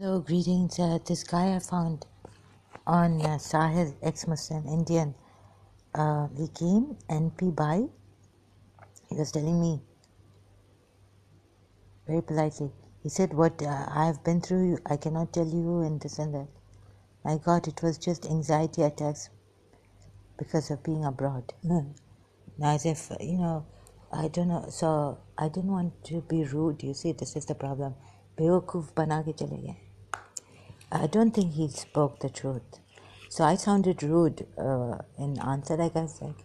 Hello, greetings. Uh, this guy I found on uh, Sahil ex Muslim Indian. Uh, we came NP by. He was telling me very politely. He said, What uh, I have been through, I cannot tell you, and this and that. My God, it was just anxiety attacks because of being abroad. Mm. Now, as if, you know, I don't know. So, I didn't want to be rude. You see, this is the problem. बेवकूफ़ बना के चले I don't think he spoke the truth. So I sounded rude uh, in answer. Like I was like,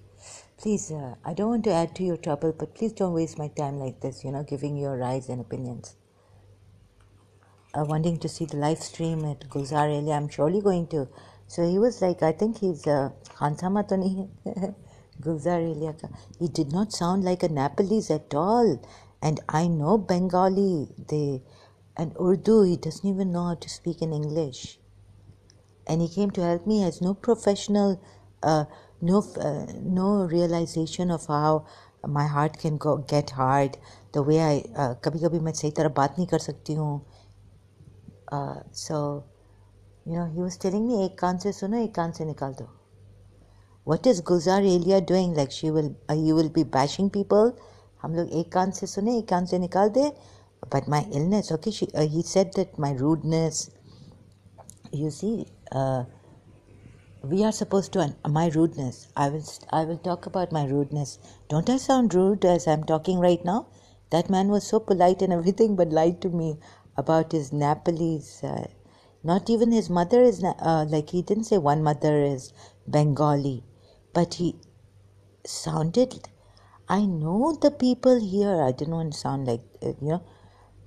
please, uh, I don't want to add to your trouble, but please don't waste my time like this, you know, giving your rights and opinions. Uh, wanting to see the live stream at Gulzar Ali, I'm surely going to. So he was like, I think he's uh, handsome, uh, Gulzar He did not sound like a Nepalese at all. And I know Bengali, they and Urdu, he doesn't even know how to speak in English. And he came to help me, has no professional, uh, no, uh, no realization of how my heart can go get hard, the way I, कभी कभी मैं सही तरह बात नहीं कर सकती हूँ. so, you know, he was telling me, एक कान से सुनो, एक कान से निकाल दो. What is Gulzar Elia doing? Like she will, uh, you will be bashing people. हम लोग एक कान से सुने, एक कान से निकाल दे but my illness okay she uh, he said that my rudeness you see uh, we are supposed to un- uh, my rudeness i will i will talk about my rudeness don't i sound rude as i'm talking right now that man was so polite and everything but lied to me about his nepalese uh, not even his mother is uh, like he didn't say one mother is bengali but he sounded i know the people here i didn't want to sound like uh, you know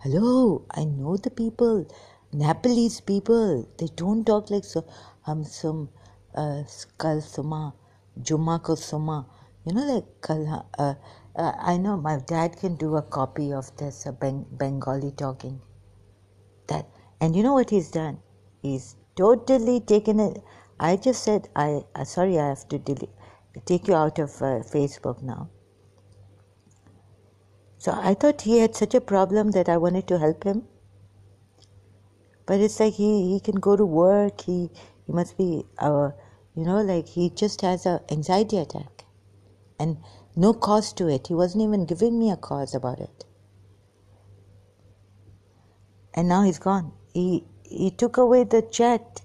hello, I know the people, Nepalese people, they don't talk like so, hum skal uh, suma, juma ko suma, you know, like uh, uh, I know my dad can do a copy of this uh, Beng- Bengali talking. That and you know what he's done? He's totally taken it. I just said I uh, sorry. I have to delete, take you out of uh, Facebook now. So I thought he had such a problem that I wanted to help him. But it's like he, he can go to work, he, he must be, uh, you know, like he just has an anxiety attack and no cause to it. He wasn't even giving me a cause about it. And now he's gone. He, he took away the chat.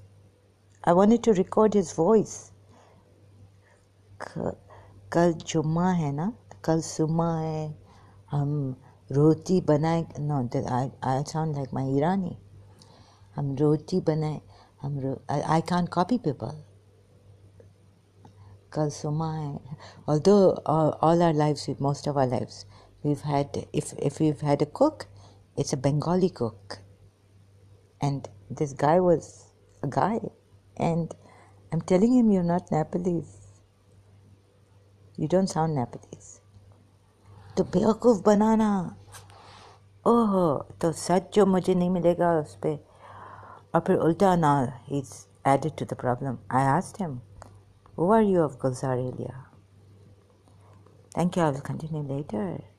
I wanted to record his voice. कल जुम्मा है ना कल सुमा है हम रोटी बनाए no that I, I sound like my Irani. हम रोटी बनाए हम I, can't copy people. Kal although all our lives, most of our lives, we've had, if, if we've had a cook, it's a Bengali cook. And this guy was a guy. And I'm telling him, you're not Nepalese. You don't sound Nepalese. तो बेवकूफ़ बनाना ओहो तो सच जो मुझे नहीं मिलेगा उस पर और फिर उल्टा ना ही added to the problem I asked him who are you of Gulzar Aliya thank you I will continue letter